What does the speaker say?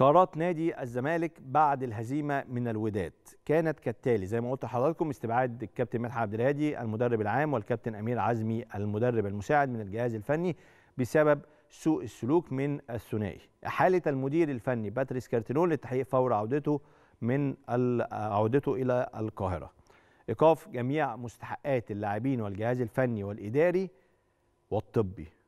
قرارات نادي الزمالك بعد الهزيمه من الوداد كانت كالتالي زي ما قلت لحضراتكم استبعاد الكابتن مدحت عبد الهادي المدرب العام والكابتن امير عزمي المدرب المساعد من الجهاز الفني بسبب سوء السلوك من الثنائي احاله المدير الفني باتريس كارتينول للتحقيق فور عودته من عودته الى القاهره ايقاف جميع مستحقات اللاعبين والجهاز الفني والاداري والطبي